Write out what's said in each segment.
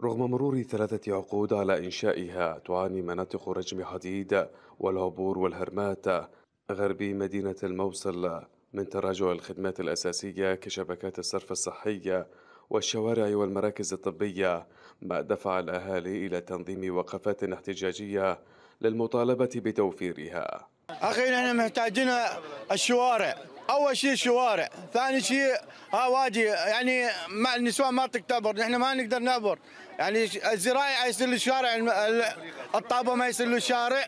رغم مرور ثلاثة عقود على إنشائها تعاني مناطق رجم حديد والعبور والهرمات غربي مدينة الموصل من تراجع الخدمات الأساسية كشبكات الصرف الصحية والشوارع والمراكز الطبية ما دفع الأهالي إلى تنظيم وقفات احتجاجية للمطالبة بتوفيرها أخي نحن محتاجين الشوارع اول شيء الشوارع، ثاني شيء ها واجي يعني ما النسوان ما تكتبر، نحن ما نقدر نبر، يعني الزراعي يصير له شارع، الطابه ما يصير له شارع،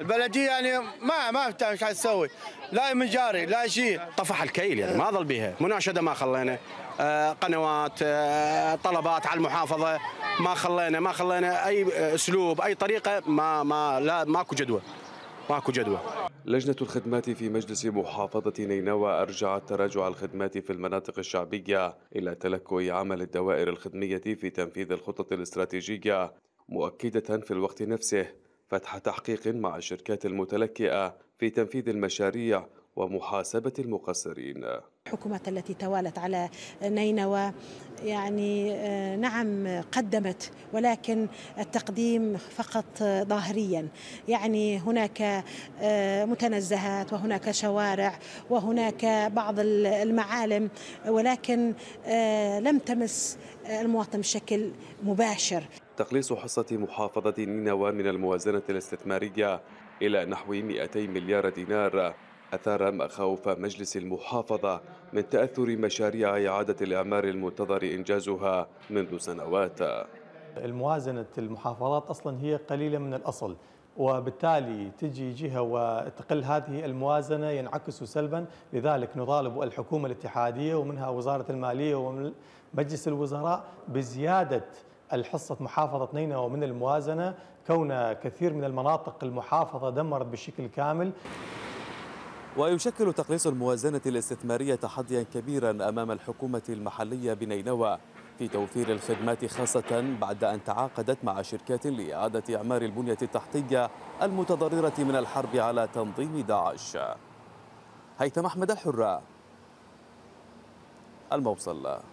البلديه يعني ما ما افتهم ايش حتسوي، لا مجاري لا شيء. طفح الكيل يعني ما ظل بيها، مناشده ما خلينا، آه، قنوات، آه، طلبات على المحافظه، ما خلينا ما خلينا اي آه، اسلوب، اي طريقه ما ما لا ماكو جدوى. ماكو جدوى. لجنة الخدمات في مجلس محافظة نينوى أرجعت تراجع الخدمات في المناطق الشعبية إلى تلكؤ عمل الدوائر الخدمية في تنفيذ الخطط الاستراتيجية مؤكدة في الوقت نفسه فتح تحقيق مع الشركات المتلكئة في تنفيذ المشاريع ومحاسبة المقصرين الحكومات التي توالت على نينوى يعني آه، نعم قدمت ولكن التقديم فقط ظاهريا يعني هناك آه، متنزهات وهناك شوارع وهناك بعض المعالم ولكن آه، لم تمس المواطن بشكل مباشر تقليص حصة محافظة نينوى من الموازنة الاستثمارية إلى نحو 200 مليار دينار أثار مخاوف مجلس المحافظة من تأثر مشاريع إعادة الإعمار المنتظر إنجازها منذ سنوات الموازنة المحافظات أصلا هي قليلة من الأصل وبالتالي تجي جهة وتقل هذه الموازنة ينعكس سلبا لذلك نطالب الحكومة الاتحادية ومنها وزارة المالية ومجلس الوزراء بزيادة الحصة محافظة نينوى من الموازنة كون كثير من المناطق المحافظة دمرت بشكل كامل ويشكل تقليص الموازنة الاستثمارية تحديا كبيرا أمام الحكومة المحلية بنينوى في توفير الخدمات خاصة بعد أن تعاقدت مع شركات لإعادة إعمار البنية التحتية المتضررة من الحرب على تنظيم داعش هيثم أحمد الحرة الموصل